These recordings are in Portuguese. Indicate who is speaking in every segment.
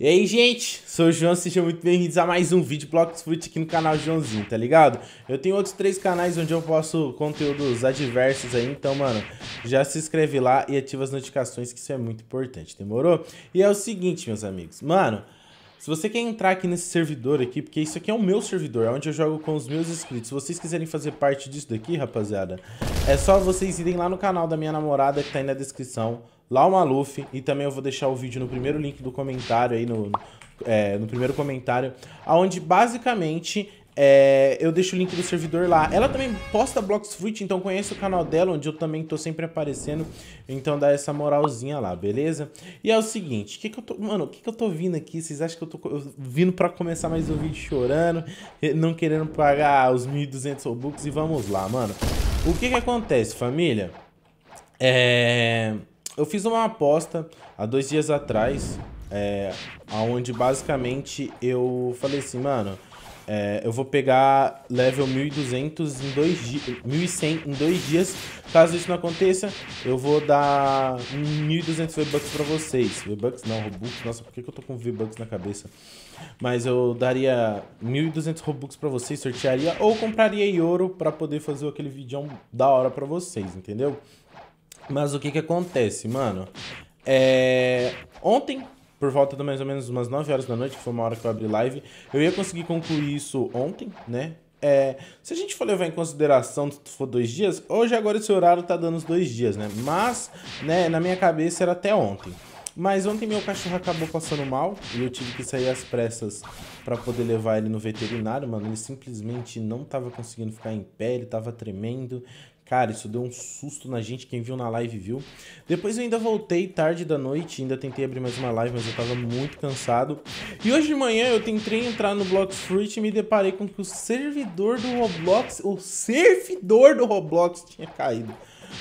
Speaker 1: E aí, gente? Sou o João, sejam muito bem-vindos a mais um vídeo Blocks Fruit aqui no canal Joãozinho, tá ligado? Eu tenho outros três canais onde eu posto conteúdos adversos aí, então, mano, já se inscreve lá e ativa as notificações, que isso é muito importante, demorou? E é o seguinte, meus amigos, mano, se você quer entrar aqui nesse servidor aqui, porque isso aqui é o meu servidor, é onde eu jogo com os meus inscritos. Se vocês quiserem fazer parte disso daqui, rapaziada, é só vocês irem lá no canal da minha namorada que tá aí na descrição, Lau Maluf. E também eu vou deixar o vídeo no primeiro link do comentário aí, no, é, no primeiro comentário. aonde basicamente é, eu deixo o link do servidor lá. Ela também posta Blocks Fruit, então conhece o canal dela, onde eu também tô sempre aparecendo. Então dá essa moralzinha lá, beleza? E é o seguinte, que que eu tô, mano, o que, que eu tô vindo aqui? Vocês acham que eu tô vindo pra começar mais um vídeo chorando, não querendo pagar os 1.200 Robux? E vamos lá, mano. O que que acontece, família? É eu fiz uma aposta há dois dias atrás, é, onde basicamente eu falei assim, mano, é, eu vou pegar level 1200 em dois dias, 1100 em dois dias. Caso isso não aconteça, eu vou dar 1200 V-Bucks pra vocês. V-Bucks não, Robux. Nossa, por que, que eu tô com V-Bucks na cabeça? Mas eu daria 1200 Robux pra vocês, sortearia ou compraria em ouro pra poder fazer aquele vídeo da hora pra vocês, entendeu? Mas o que que acontece, mano? É... Ontem, por volta de mais ou menos umas 9 horas da noite, que foi uma hora que eu abri live, eu ia conseguir concluir isso ontem, né? É... se a gente for levar em consideração se for dois dias, hoje agora esse horário tá dando os dois dias, né? Mas, né, na minha cabeça era até ontem. Mas ontem meu cachorro acabou passando mal e eu tive que sair às pressas para poder levar ele no veterinário, mano. Ele simplesmente não tava conseguindo ficar em pé, ele tava tremendo. Cara, isso deu um susto na gente, quem viu na live viu. Depois eu ainda voltei tarde da noite, ainda tentei abrir mais uma live, mas eu tava muito cansado. E hoje de manhã eu tentei entrar no Blox Fruit e me deparei com que o servidor do Roblox, o servidor do Roblox tinha caído.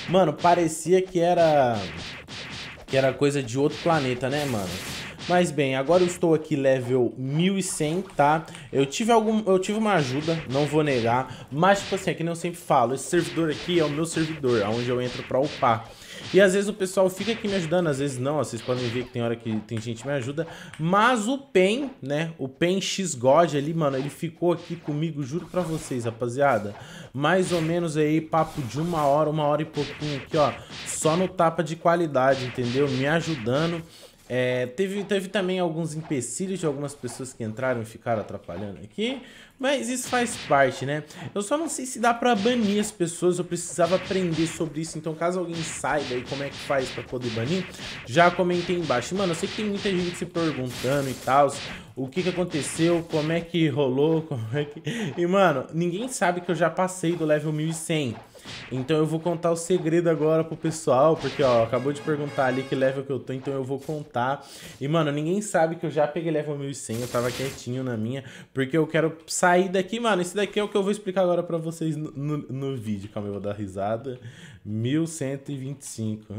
Speaker 1: Mano, parecia que era que era coisa de outro planeta, né, mano? Mas bem, agora eu estou aqui level 1100, tá? Eu tive, algum, eu tive uma ajuda, não vou negar. Mas, tipo assim, é que nem eu sempre falo, esse servidor aqui é o meu servidor, aonde eu entro pra upar. E às vezes o pessoal fica aqui me ajudando, às vezes não, ó, vocês podem ver que tem hora que tem gente que me ajuda. Mas o PEN, né, o PEN X-God ali, mano, ele ficou aqui comigo, juro pra vocês, rapaziada. Mais ou menos aí, papo de uma hora, uma hora e pouquinho aqui, ó, só no tapa de qualidade, entendeu? Me ajudando. É, teve, teve também alguns empecilhos de algumas pessoas que entraram e ficaram atrapalhando aqui, mas isso faz parte, né? Eu só não sei se dá pra banir as pessoas, eu precisava aprender sobre isso, então caso alguém saiba aí como é que faz pra poder banir, já comentei embaixo. Mano, eu sei que tem muita gente se perguntando e tal, o que que aconteceu, como é que rolou, como é que... E, mano, ninguém sabe que eu já passei do level 1100, então eu vou contar o segredo agora pro pessoal, porque ó, acabou de perguntar ali que level que eu tô, então eu vou contar. E mano, ninguém sabe que eu já peguei level 1100, eu tava quietinho na minha, porque eu quero sair daqui, mano. Isso daqui é o que eu vou explicar agora pra vocês no, no, no vídeo. Calma, eu vou dar risada. 1125.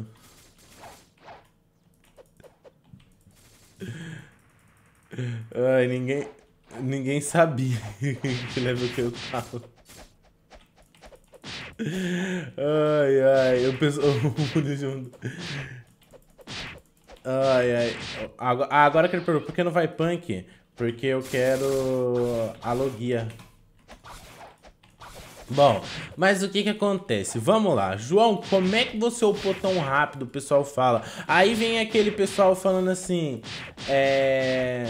Speaker 1: Ai, ninguém, ninguém sabia que level que eu tava. Ai, ai, eu penso. ai, ai. agora, ah, agora que ele perguntou, por que não vai punk? Porque eu quero a logia. Bom, mas o que que acontece? Vamos lá, João, como é que você upou tão rápido? O pessoal fala. Aí vem aquele pessoal falando assim, é...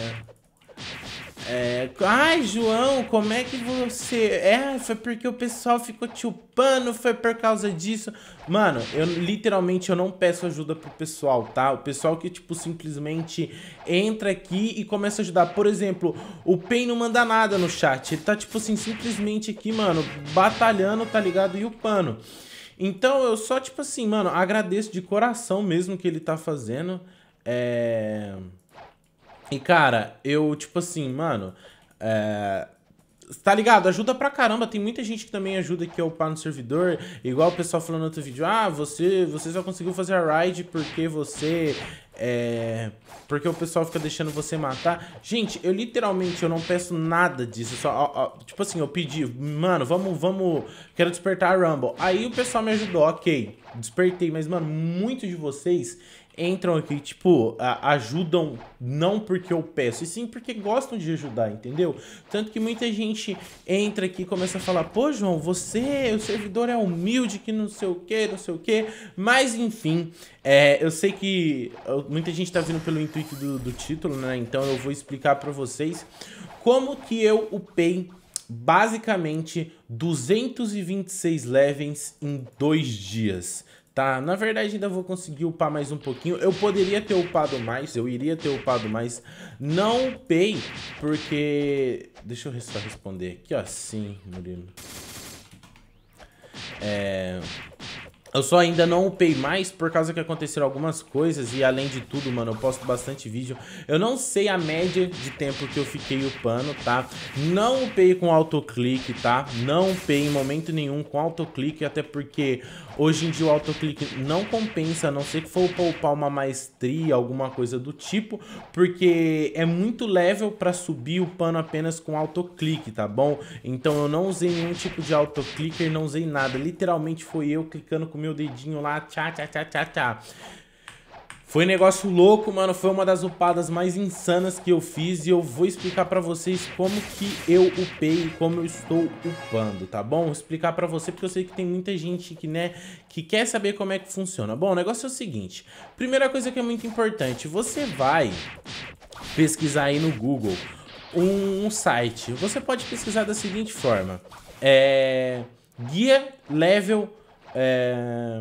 Speaker 1: É, Ai, João, como é que você. É, foi porque o pessoal ficou chupando, foi por causa disso. Mano, eu literalmente eu não peço ajuda pro pessoal, tá? O pessoal que, tipo, simplesmente entra aqui e começa a ajudar. Por exemplo, o Pen não manda nada no chat. Ele tá, tipo assim, simplesmente aqui, mano, batalhando, tá ligado? E o pano. Então eu só, tipo assim, mano, agradeço de coração mesmo que ele tá fazendo. É. E, cara, eu, tipo assim, mano. É tá ligado? Ajuda pra caramba. Tem muita gente que também ajuda que é upar no servidor. Igual o pessoal falando no outro vídeo. Ah, você, você só conseguiu fazer a ride porque você... É... Porque o pessoal fica deixando você matar. Gente, eu literalmente eu não peço nada disso. Só, ó, ó, tipo assim, eu pedi... Mano, vamos, vamos... Quero despertar a Rumble. Aí o pessoal me ajudou, ok. Despertei. Mas, mano, muitos de vocês entram aqui, tipo, ajudam não porque eu peço, e sim porque gostam de ajudar, entendeu? Tanto que muita gente entra aqui e começa a falar, pô, João, você, o servidor é humilde, que não sei o que, não sei o que, mas enfim, é, eu sei que muita gente tá vindo pelo intuito do, do título, né? Então eu vou explicar para vocês como que eu upei basicamente 226 levens em dois dias. Tá, na verdade ainda vou conseguir upar mais um pouquinho. Eu poderia ter upado mais, eu iria ter upado mais. Não upei, porque... Deixa eu só responder aqui, ó. Sim, Murilo. É... Eu só ainda não upei mais por causa que aconteceram algumas coisas e além de tudo, mano, eu posto bastante vídeo. Eu não sei a média de tempo que eu fiquei upando, tá? Não upei com autoclique, tá? Não upei em momento nenhum com autoclique, até porque Hoje em dia o autoclique não compensa, a não ser que for poupar uma maestria, alguma coisa do tipo, porque é muito level para subir o pano apenas com autoclique, tá bom? Então eu não usei nenhum tipo de autoclicker, não usei nada. Literalmente foi eu clicando com o meu dedinho lá, tchá, tchá, tchá, tchá, tchá. Foi negócio louco, mano. Foi uma das upadas mais insanas que eu fiz e eu vou explicar pra vocês como que eu upei e como eu estou upando, tá bom? Vou explicar pra você porque eu sei que tem muita gente que, né, que quer saber como é que funciona. Bom, o negócio é o seguinte. Primeira coisa que é muito importante, você vai pesquisar aí no Google um, um site. Você pode pesquisar da seguinte forma. É... Guia Level... É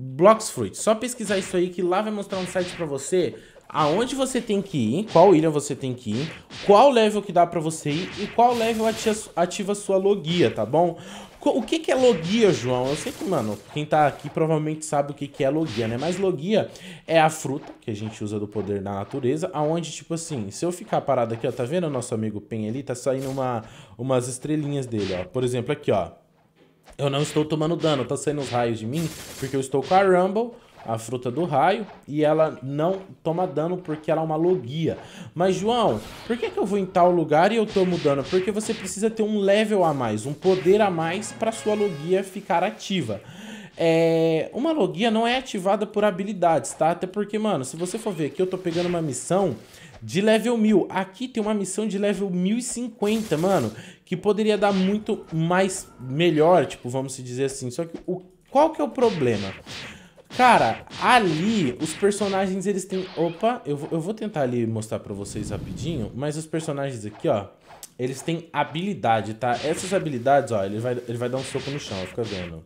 Speaker 1: Bloxfruit. Só pesquisar isso aí que lá vai mostrar um site para você aonde você tem que ir, qual ilha você tem que ir, qual level que dá para você ir e qual level ativa sua logia, tá bom? O que, que é logia, João? Eu sei que, mano, quem tá aqui provavelmente sabe o que, que é logia, né? Mas logia é a fruta que a gente usa do poder da natureza, aonde, tipo assim, se eu ficar parado aqui, ó, tá vendo o nosso amigo Pen ali? Tá saindo uma, umas estrelinhas dele, ó. Por exemplo, aqui, ó. Eu não estou tomando dano, tá saindo os raios de mim, porque eu estou com a Rumble, a fruta do raio, e ela não toma dano porque ela é uma logia. Mas, João, por que, que eu vou em tal lugar e eu tomo dano? Porque você precisa ter um level a mais, um poder a mais para sua logia ficar ativa. É, uma logia não é ativada por habilidades, tá? Até porque, mano, se você for ver aqui, eu tô pegando uma missão de level 1000. Aqui tem uma missão de level 1050, mano, que poderia dar muito mais melhor, tipo, vamos dizer assim. Só que o qual que é o problema? Cara, ali os personagens eles têm... Opa, eu, eu vou tentar ali mostrar pra vocês rapidinho, mas os personagens aqui, ó, eles têm habilidade, tá? Essas habilidades, ó, ele vai, ele vai dar um soco no chão, ó, fica vendo.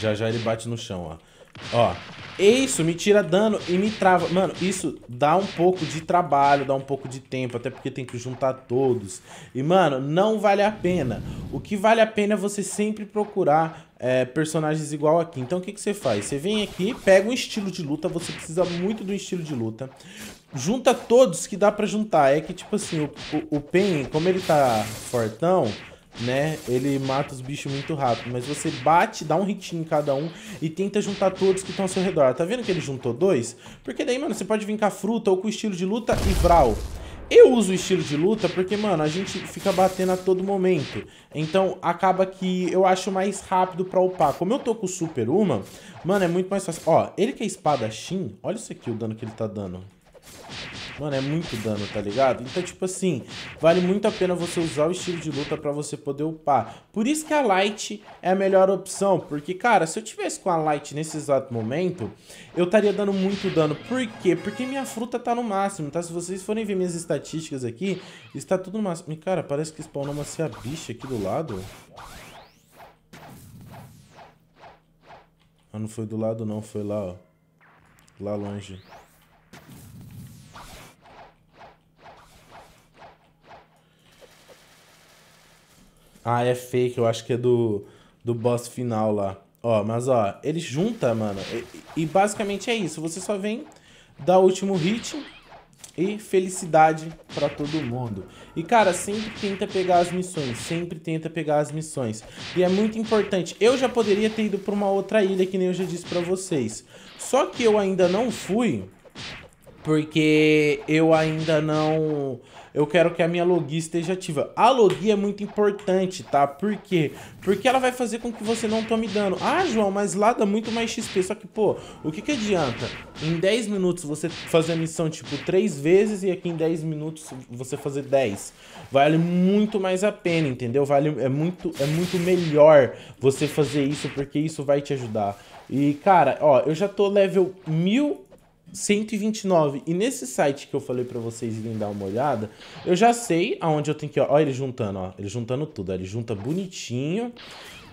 Speaker 1: Já já ele bate no chão, ó. Ó, isso me tira dano e me trava. Mano, isso dá um pouco de trabalho, dá um pouco de tempo, até porque tem que juntar todos. E, mano, não vale a pena. O que vale a pena é você sempre procurar é, personagens igual aqui. Então, o que, que você faz? Você vem aqui, pega um estilo de luta, você precisa muito do estilo de luta. Junta todos que dá pra juntar. É que, tipo assim, o, o, o Pen, como ele tá fortão né? Ele mata os bichos muito rápido, mas você bate, dá um hit em cada um e tenta juntar todos que estão ao seu redor. Tá vendo que ele juntou dois? Porque daí, mano, você pode vir com a fruta ou com o estilo de luta e vral. Eu uso o estilo de luta porque, mano, a gente fica batendo a todo momento. Então, acaba que eu acho mais rápido pra upar. Como eu tô com o Super Uma, mano, é muito mais fácil. Ó, ele que é espada Shin, olha isso aqui, o dano que ele tá dando. Mano, é muito dano, tá ligado? Então, tipo assim, vale muito a pena você usar o estilo de luta pra você poder upar. Por isso que a Light é a melhor opção, porque, cara, se eu tivesse com a Light nesse exato momento, eu estaria dando muito dano. Por quê? Porque minha fruta tá no máximo, tá? Se vocês forem ver minhas estatísticas aqui, está tudo no máximo. E, cara, parece que spawnou uma a bicha aqui do lado. Ah, não foi do lado não, foi lá, ó. Lá longe. Ah, é fake, eu acho que é do, do boss final lá. Ó, mas ó, ele junta, mano. E, e basicamente é isso. Você só vem, dá o último hit e felicidade para todo mundo. E cara, sempre tenta pegar as missões, sempre tenta pegar as missões. E é muito importante. Eu já poderia ter ido para uma outra ilha que nem eu já disse para vocês. Só que eu ainda não fui porque eu ainda não. Eu quero que a minha logia esteja ativa. A logia é muito importante, tá? Por quê? Porque ela vai fazer com que você não tome dano. Ah, João, mas lá dá muito mais XP. Só que, pô, o que, que adianta? Em 10 minutos você fazer a missão, tipo, 3 vezes e aqui em 10 minutos você fazer 10. Vale muito mais a pena, entendeu? Vale, é, muito, é muito melhor você fazer isso, porque isso vai te ajudar. E, cara, ó, eu já tô level 1000 129. E nesse site que eu falei para vocês irem dar uma olhada, eu já sei aonde eu tenho que... Ó, ó ele juntando, ó. Ele juntando tudo. ele junta bonitinho,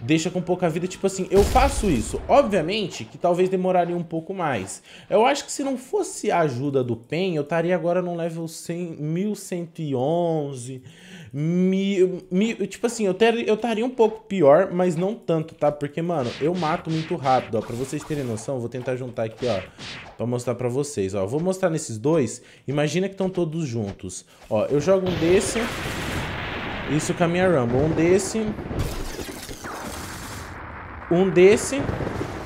Speaker 1: deixa com pouca vida. Tipo assim, eu faço isso. Obviamente que talvez demoraria um pouco mais. Eu acho que se não fosse a ajuda do PEN, eu estaria agora no level 100, 1111 me, me tipo assim, eu ter, eu estaria um pouco pior, mas não tanto, tá? Porque, mano, eu mato muito rápido, ó. Pra vocês terem noção, eu vou tentar juntar aqui, ó, pra mostrar pra vocês, ó. Vou mostrar nesses dois, imagina que estão todos juntos. Ó, eu jogo um desse, isso com a minha Rumble. Um desse, um desse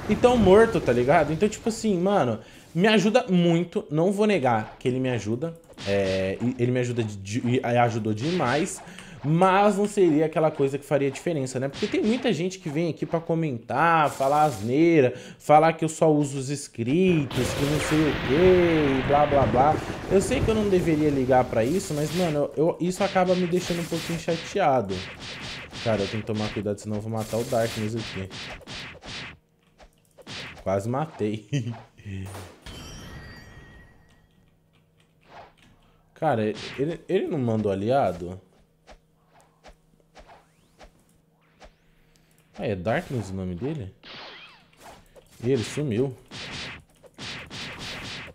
Speaker 1: e tão morto, tá ligado? Então, tipo assim, mano, me ajuda muito, não vou negar que ele me ajuda, é, ele me ajuda de, ajudou demais, mas não seria aquela coisa que faria diferença, né? Porque tem muita gente que vem aqui para comentar, falar asneira, falar que eu só uso os inscritos, que não sei o quê, e blá blá blá. Eu sei que eu não deveria ligar para isso, mas mano, eu, isso acaba me deixando um pouquinho chateado. Cara, eu tenho que tomar cuidado, senão eu vou matar o Darkness aqui. Quase matei. Cara, ele, ele não mandou aliado? Ah, é Darkness o nome dele? E ele sumiu.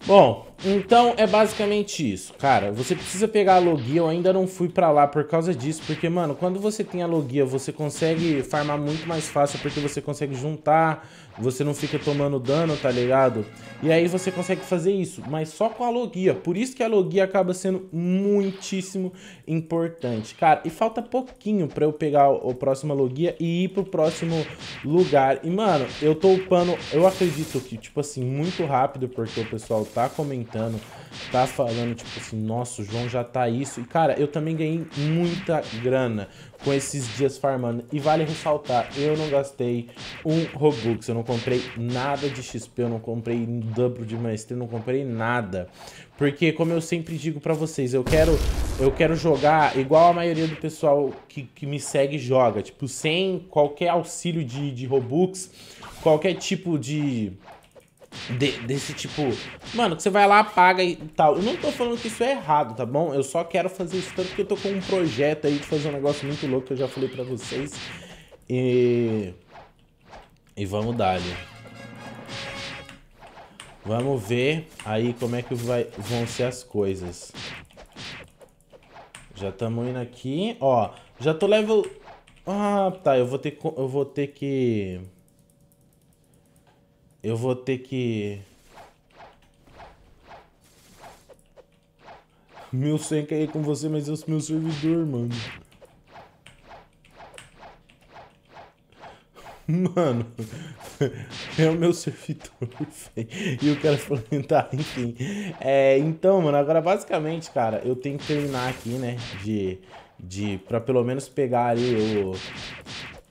Speaker 1: Bom, então é basicamente isso, cara. Você precisa pegar a logia. Eu ainda não fui para lá por causa disso, porque mano, quando você tem a logia, você consegue farmar muito mais fácil, porque você consegue juntar, você não fica tomando dano, tá ligado? E aí você consegue fazer isso, mas só com a logia. Por isso que a logia acaba sendo muitíssimo importante, cara. E falta pouquinho para eu pegar o próximo logia e ir pro próximo lugar. E mano, eu tô upando, eu acredito que tipo assim muito rápido, porque o pessoal tá comentando comentando, tá falando, tipo assim, nossa, o João já tá isso. E, cara, eu também ganhei muita grana com esses dias farmando. E vale ressaltar, eu não gastei um Robux, eu não comprei nada de XP, eu não comprei um de maestria, eu não comprei nada. Porque, como eu sempre digo para vocês, eu quero, eu quero jogar igual a maioria do pessoal que, que me segue joga. Tipo, sem qualquer auxílio de, de Robux, qualquer tipo de de, desse tipo, mano, que você vai lá, paga e tal. Eu não tô falando que isso é errado, tá bom? Eu só quero fazer isso tanto que eu tô com um projeto aí de fazer um negócio muito louco que eu já falei pra vocês. E. E vamos dar ali. Vamos ver aí como é que vai, vão ser as coisas. Já estamos indo aqui. Ó, já tô level... Ah, tá. Eu vou ter, eu vou ter que... Eu vou ter que... Meu sonho é cair com você, mas eu sou meu servidor, mano. Mano, é o meu servidor, E o cara falando, tá, enfim. É, então, mano, agora basicamente, cara, eu tenho que terminar aqui, né? De. de pra pelo menos pegar ali o.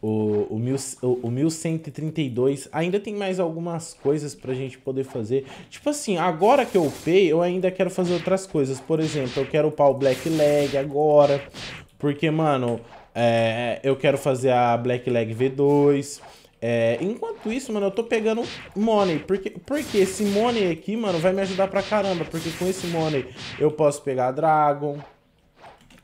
Speaker 1: O, o, mil, o, o 1132 ainda tem mais algumas coisas pra gente poder fazer. Tipo assim, agora que eu upei, eu ainda quero fazer outras coisas. Por exemplo, eu quero upar o Black Leg agora. Porque, mano, é, eu quero fazer a Black Leg V2. É, enquanto isso, mano, eu tô pegando money. Porque, porque esse money aqui, mano, vai me ajudar pra caramba. Porque com esse money eu posso pegar Dragon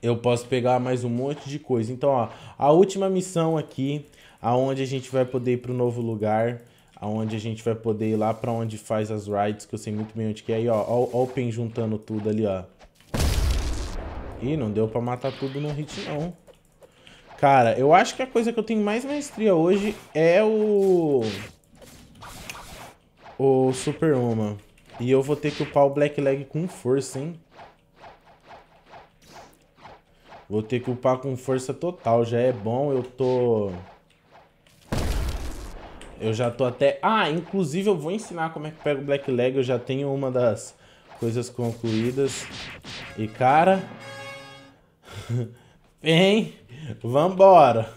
Speaker 1: eu posso pegar mais um monte de coisa. Então, ó, a última missão aqui, aonde a gente vai poder ir para o novo lugar, aonde a gente vai poder ir lá para onde faz as rides, que eu sei muito bem onde que é. Aí, ó, ó, ó o Pen juntando tudo ali, ó. Ih, não deu para matar tudo no hit, não. Cara, eu acho que a coisa que eu tenho mais maestria hoje é o... O Super Uma. E eu vou ter que upar o Black Leg com força, hein? Vou ter que upar com força total. Já é bom, eu tô... Eu já tô até... Ah, inclusive eu vou ensinar como é que pega o Black Leg. Eu já tenho uma das coisas concluídas. E, cara... Vem! Vambora!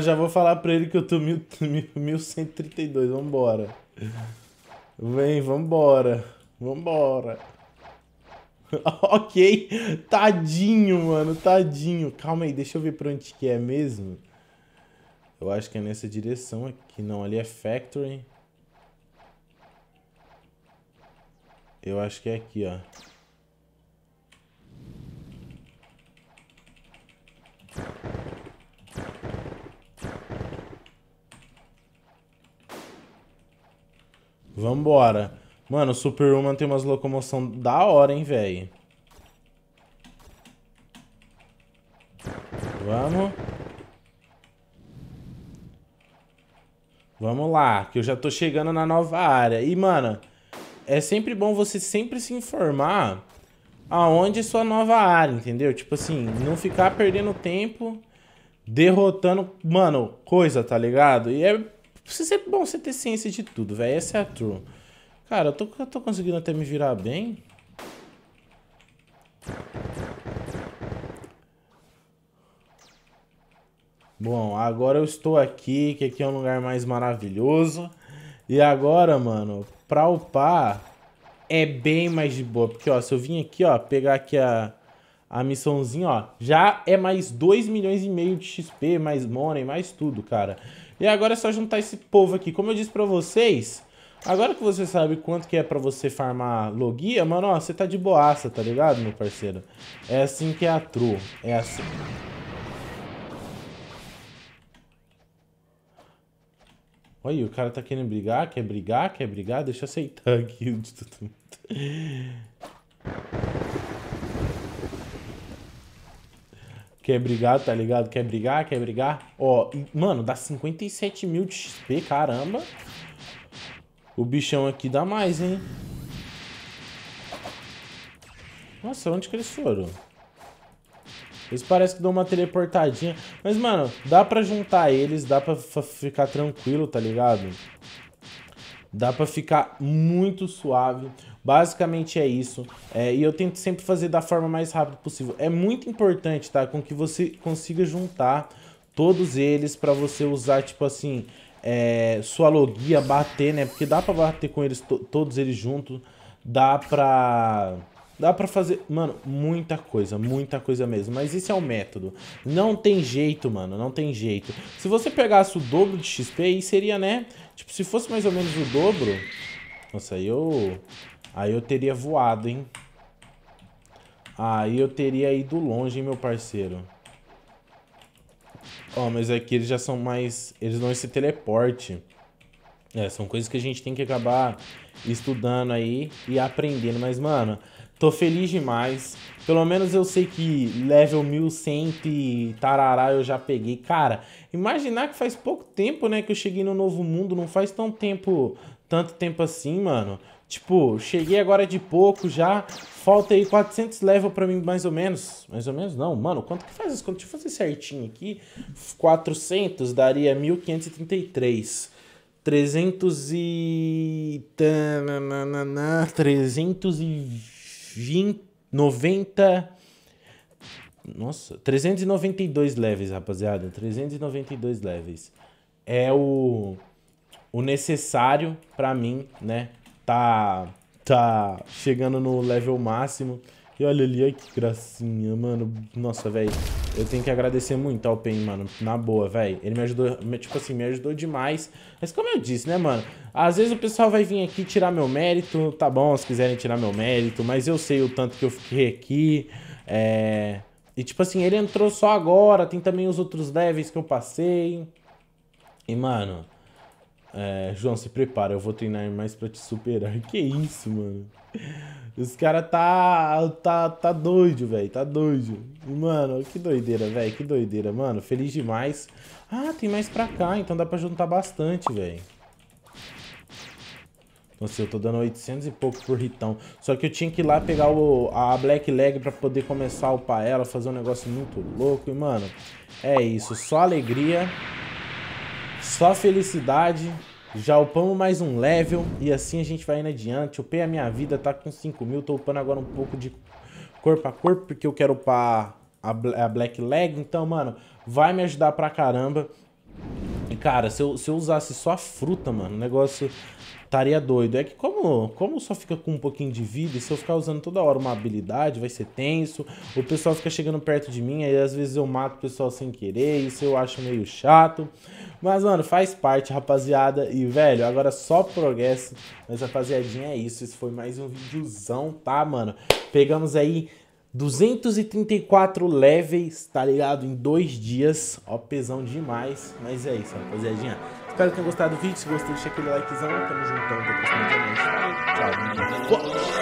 Speaker 1: já vou falar pra ele que eu tô mil, mil, 1132. Vambora! Vem, vambora! Vambora! ok. Tadinho, mano. Tadinho. Calma aí, deixa eu ver pra onde que é mesmo. Eu acho que é nessa direção aqui. Não, ali é Factory. Eu acho que é aqui, ó. Vambora. Mano, o Superhuman tem umas locomoção da hora, hein, velho. Vamos. Vamos lá, que eu já tô chegando na nova área. E, mano, é sempre bom você sempre se informar aonde é sua nova área, entendeu? Tipo assim, não ficar perdendo tempo derrotando, mano, coisa, tá ligado? E é, sempre bom você ter ciência de tudo, velho. Essa é a true. Cara, eu tô, eu tô conseguindo até me virar bem. Bom, agora eu estou aqui, que aqui é um lugar mais maravilhoso. E agora, mano, pra upar é bem mais de boa. Porque, ó, se eu vim aqui, ó, pegar aqui a, a missãozinha, ó, já é mais 2 milhões e meio de XP, mais money, mais tudo, cara. E agora é só juntar esse povo aqui. Como eu disse pra vocês, Agora que você sabe quanto que é pra você farmar logia, mano, ó, você tá de boaça, tá ligado, meu parceiro? É assim que é a true. É assim... Olha, o cara tá querendo brigar, quer brigar, quer brigar, deixa eu aceitar aqui de todo mundo. Quer brigar, tá ligado? Quer brigar, quer brigar. Ó, mano, dá 57 mil de XP, caramba. O bichão aqui dá mais, hein? Nossa, onde que eles foram? Eles parecem que dão uma teleportadinha. Mas, mano, dá pra juntar eles, dá pra ficar tranquilo, tá ligado? Dá pra ficar muito suave. Basicamente é isso. É, e eu tento sempre fazer da forma mais rápida possível. É muito importante, tá? Com que você consiga juntar todos eles pra você usar, tipo assim é, sua logia, bater, né? Porque dá pra bater com eles, todos eles juntos. Dá pra... Dá pra fazer, mano, muita coisa, muita coisa mesmo. Mas esse é o método. Não tem jeito, mano, não tem jeito. Se você pegasse o dobro de XP, aí seria, né? Tipo, se fosse mais ou menos o dobro... Nossa, aí eu... Aí eu teria voado, hein? Aí eu teria ido longe, hein, meu parceiro. Ó, oh, mas aqui é eles já são mais... Eles dão esse teleporte. É, são coisas que a gente tem que acabar estudando aí e aprendendo. Mas, mano, Tô feliz demais. Pelo menos eu sei que level 1100 e tarará eu já peguei. Cara, imaginar que faz pouco tempo, né, que eu cheguei no novo mundo, não faz tão tempo, tanto tempo assim, mano. Tipo, cheguei agora de pouco já, falta aí 400 level pra mim, mais ou menos. Mais ou menos não, mano, quanto que faz isso? Deixa eu fazer certinho aqui. 400 daria 1533. 300 e... 320 20, 90. Nossa, 392 levels, rapaziada. 392 levels. É o, o necessário pra mim, né? Tá, tá chegando no level máximo. E olha ali, olha que gracinha, mano. Nossa, velho. Eu tenho que agradecer muito ao Pen, mano. Na boa, velho. Ele me ajudou, tipo assim, me ajudou demais. Mas como eu disse, né, mano? Às vezes o pessoal vai vir aqui tirar meu mérito. Tá bom, se quiserem tirar meu mérito. Mas eu sei o tanto que eu fiquei aqui. É... E, tipo assim, ele entrou só agora. Tem também os outros levels que eu passei. E, mano... É... João, se prepara. Eu vou treinar mais pra te superar. Que isso, mano. Os caras tá, tá, tá doido, velho. Tá doido. Mano, que doideira, velho. Que doideira, mano. Feliz demais. Ah, tem mais pra cá. Então dá pra juntar bastante, velho. Nossa, eu tô dando 800 e pouco por ritão. Só que eu tinha que ir lá pegar o, a Black Leg pra poder começar a upar ela, fazer um negócio muito louco. E, mano, é isso. Só alegria, só felicidade. Já upamos mais um level e assim a gente vai indo adiante. Upei a minha vida, tá com 5 mil. Tô upando agora um pouco de corpo a corpo porque eu quero upar a, a Black Leg. Então, mano, vai me ajudar pra caramba. E, cara, se eu, se eu usasse só a fruta, mano, o negócio estaria doido. É que como, como só fica com um pouquinho de vida, se eu ficar usando toda hora uma habilidade, vai ser tenso. O pessoal fica chegando perto de mim, aí às vezes eu mato o pessoal sem querer, isso eu acho meio chato. Mas, mano, faz parte, rapaziada. E, velho, agora só progresso. Mas, rapaziadinha, é isso. Esse foi mais um videozão, tá, mano? Pegamos aí 234 levels, tá ligado? Em dois dias. Ó, pesão demais. Mas é isso, rapaziadinha. Espero que tenham gostado do vídeo. Se gostou, deixa aquele likezão. Tamo juntão. Tchau.